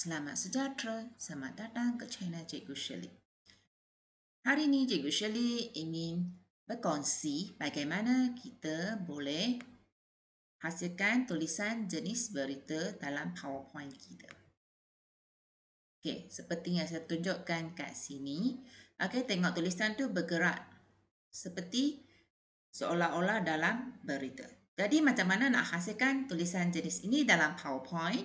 Selamat sejahtera, selamat datang ke channel Cikgu Shirley. Hari ini Cikgu Shirley ingin berkongsi bagaimana kita boleh hasilkan tulisan jenis berita dalam PowerPoint kita. Okey, seperti yang saya tunjukkan kat sini. Okey, tengok tulisan tu bergerak seperti seolah-olah dalam berita. Jadi macam mana nak hasilkan tulisan jenis ini dalam PowerPoint?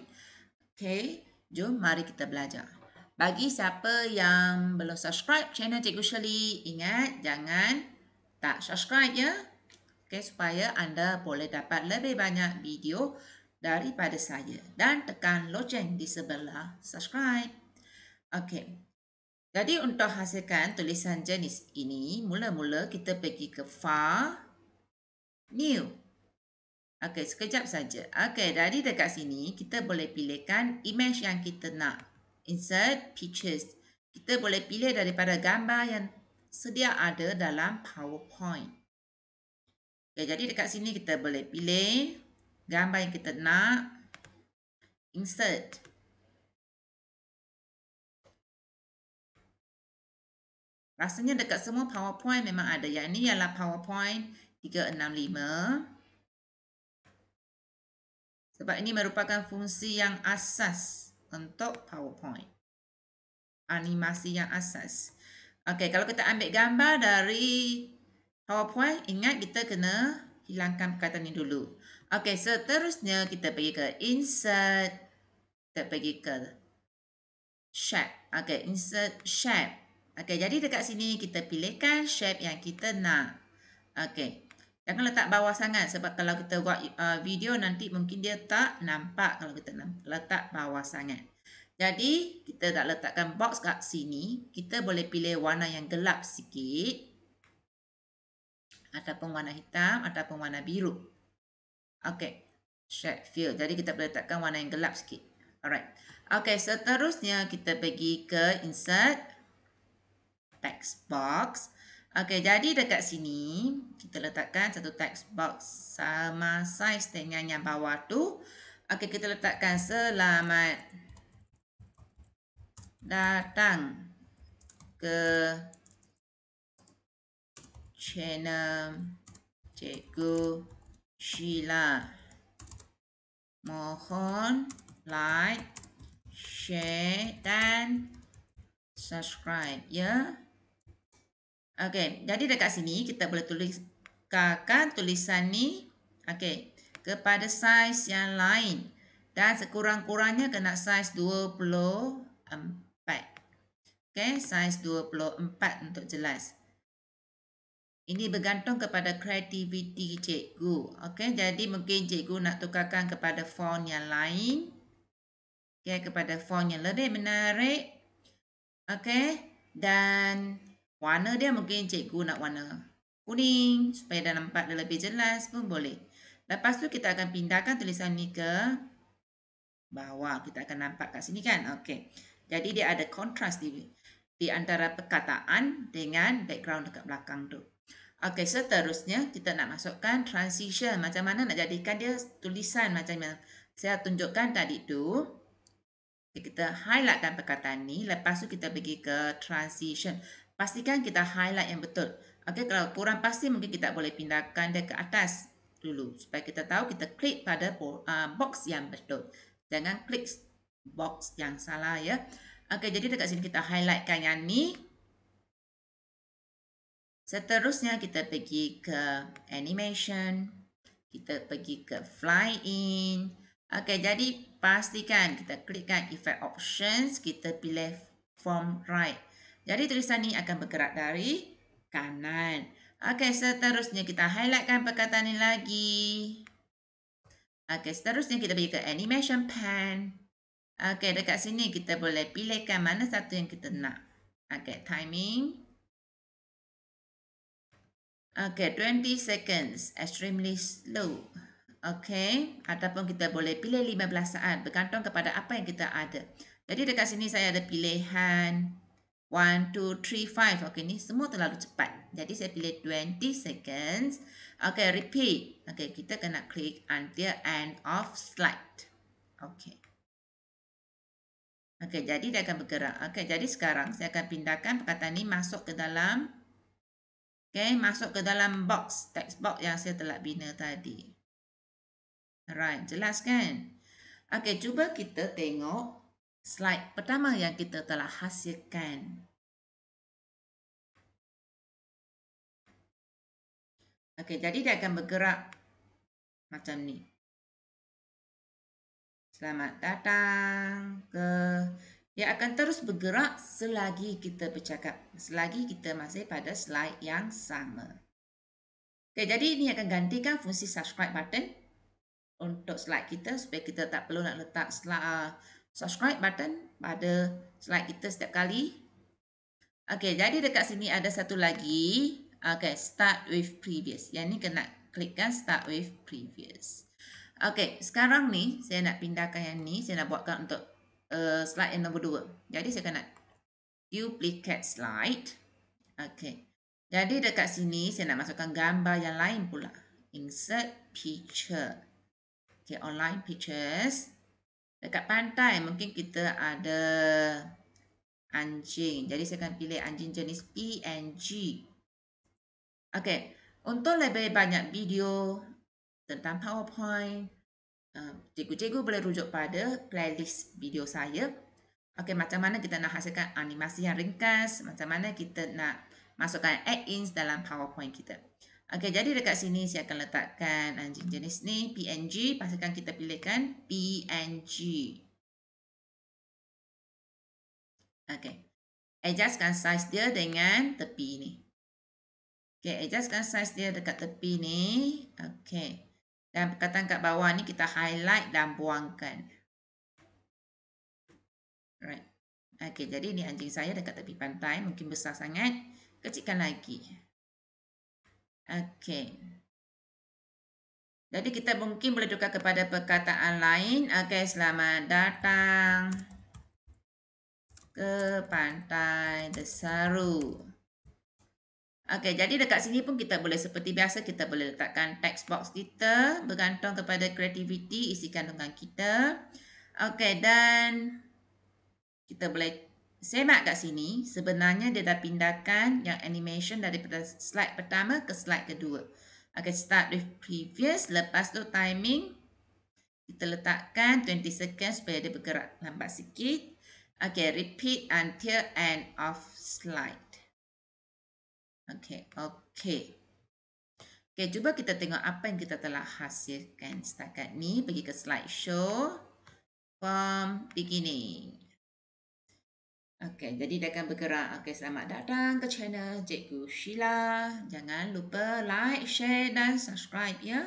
Okey. Jom mari kita belajar. Bagi siapa yang belum subscribe channel Cikgu Shirley, ingat jangan tak subscribe ya. Okay, supaya anda boleh dapat lebih banyak video daripada saya. Dan tekan loceng di sebelah subscribe. Okay. Jadi untuk hasilkan tulisan jenis ini, mula-mula kita pergi ke file, new. Okey, sekejap saja. Okey, dari dekat sini kita boleh pilihkan image yang kita nak. Insert pictures. Kita boleh pilih daripada gambar yang sedia ada dalam PowerPoint. Okay, jadi dekat sini kita boleh pilih gambar yang kita nak. Insert. Rasanya dekat semua PowerPoint memang ada. Yang ini ialah PowerPoint 365. Sebab ini merupakan fungsi yang asas untuk PowerPoint. Animasi yang asas. Okey, kalau kita ambil gambar dari PowerPoint, ingat kita kena hilangkan perkataan ini dulu. Okey, seterusnya kita pergi ke Insert. Kita pergi ke Shape. Okey, Insert Shape. Okey, jadi dekat sini kita pilihkan shape yang kita nak. Okey, Jangan letak bawah sangat sebab kalau kita buat uh, video nanti mungkin dia tak nampak kalau kita letak bawah sangat. Jadi kita tak letakkan box kat sini. Kita boleh pilih warna yang gelap sikit. Ataupun warna hitam ataupun warna biru. Okay. Shade fill. Jadi kita boleh letakkan warna yang gelap sikit. Alright. Okay seterusnya kita pergi ke insert. Text box. Okey, jadi dekat sini kita letakkan satu text box sama size dengan yang bawah tu. Okey, kita letakkan selamat datang ke channel Cikgu Sheila. Mohon like, share dan subscribe ya. Yeah? Okey, jadi dekat sini kita boleh tulis tuliskan tulisan ni. Okey, kepada saiz yang lain. Dan sekurang-kurangnya kena saiz 24. Okey, saiz 24 untuk jelas. Ini bergantung kepada kreativiti cikgu. Okey, jadi mungkin cikgu nak tukarkan kepada font yang lain. Okey, kepada font yang lebih menarik. Okey, dan... Warna dia mungkin cikgu nak warna kuning supaya dah nampak dah lebih jelas pun boleh. Lepas tu kita akan pindahkan tulisan ni ke bawah. Kita akan nampak kat sini kan. Okey. Jadi dia ada kontras di, di antara perkataan dengan background dekat belakang tu. Okey, seterusnya kita nak masukkan transition. Macam mana nak jadikan dia tulisan macam yang saya tunjukkan tadi tu. Kita highlightkan perkataan ni. Lepas tu kita pergi ke Transition pastikan kita highlight yang betul. Okey, kalau kurang pasti mungkin kita boleh pindahkan dia ke atas dulu supaya kita tahu kita klik pada uh, box yang betul. Jangan klik box yang salah ya. Okey, jadi dekat sini kita highlightkan yang ni. Seterusnya kita pergi ke animation. Kita pergi ke fly in. Okey, jadi pastikan kita klikkan effect options, kita pilih form right. Jadi tulisan ini akan bergerak dari kanan. Okey, seterusnya kita highlightkan perkataan ini lagi. Okey, seterusnya kita pergi ke animation pen. Okey, dekat sini kita boleh pilihkan mana satu yang kita nak. Okey, timing. Okey, 20 seconds. Extremely slow. Okey, ataupun kita boleh pilih 15 saat bergantung kepada apa yang kita ada. Jadi dekat sini saya ada pilihan. One, two, three, five. Okay, ni semua terlalu cepat. Jadi, saya pilih 20 seconds. Okay, repeat. Okay, kita kena klik until end of slide. Okay. Okay, jadi dia akan bergerak. Okay, jadi sekarang saya akan pindahkan perkataan ni masuk ke dalam. Okay, masuk ke dalam box. Text box yang saya telah bina tadi. Alright, jelas kan? Okay, cuba kita tengok slide pertama yang kita telah hasilkan. Okey, jadi dia akan bergerak macam ni. Selamat datang ke... Dia akan terus bergerak selagi kita bercakap. Selagi kita masih pada slide yang sama. Okey, jadi ini akan gantikan fungsi subscribe button untuk slide kita supaya kita tak perlu nak letak slide subscribe button pada slide kita setiap kali. Okey, jadi dekat sini ada satu lagi. Okey, start with previous. Yang ni kena klikkan start with previous. Okey, sekarang ni saya nak pindahkan yang ni. Saya nak buatkan untuk uh, slide yang nombor dua. Jadi saya kena duplicate slide. Okey. Jadi dekat sini saya nak masukkan gambar yang lain pula. Insert picture. Okey, online pictures. Dekat pantai mungkin kita ada anjing. Jadi saya akan pilih anjing jenis and e G Okey, untuk lebih banyak video tentang PowerPoint, eh, cikgu-cikgu boleh rujuk pada playlist video saya. Okey, macam mana kita nak hasilkan animasi yang ringkas, macam mana kita nak masukkan add-ins dalam PowerPoint kita. Okey, jadi dekat sini saya akan letakkan anjing jenis ni PNG. Pastikan kita pilihkan PNG. Okey. Adjustkan size dia dengan tepi ni. Okey, adjustkan size dia dekat tepi ni. Okey. Dan perkataan kat bawah ni kita highlight dan buangkan. Alright. Okey, jadi ni anjing saya dekat tepi pantai. Mungkin besar sangat. Kecilkan lagi. Okey. Jadi kita mungkin boleh juga kepada perkataan lain. Okey, selamat datang ke pantai Desaru. Okey, jadi dekat sini pun kita boleh seperti biasa kita boleh letakkan text box kita bergantung kepada kreativiti isi kandungan kita. Okey, dan kita boleh saya mark kat sini, sebenarnya dia dah pindahkan yang animation daripada slide pertama ke slide kedua. Okay, start with previous, lepas tu timing. Kita letakkan 20 seconds supaya dia bergerak lambat sikit. Okay, repeat until end of slide. Okay, okay. Okay, cuba kita tengok apa yang kita telah hasilkan setakat ni. Pergi ke slide show. From beginning. Okay, jadi dia akan bergerak. Okay, selamat datang ke channel Cikgu Sheila. Jangan lupa like, share dan subscribe ya.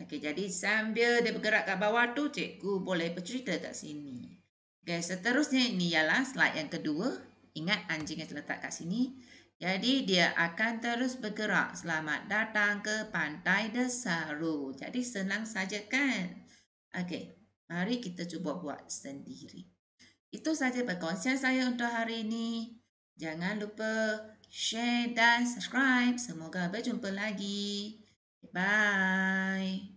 Okay, jadi sambil dia bergerak kat bawah tu, Cikgu boleh bercerita kat sini. Okey, seterusnya ini ialah slide yang kedua. Ingat anjing yang terletak kat sini. Jadi, dia akan terus bergerak. Selamat datang ke Pantai Desaru. Jadi, senang saja kan? Okay, mari kita cuba buat sendiri. Itu sahaja perkongsian saya untuk hari ini. Jangan lupa share dan subscribe. Semoga berjumpa lagi. Bye.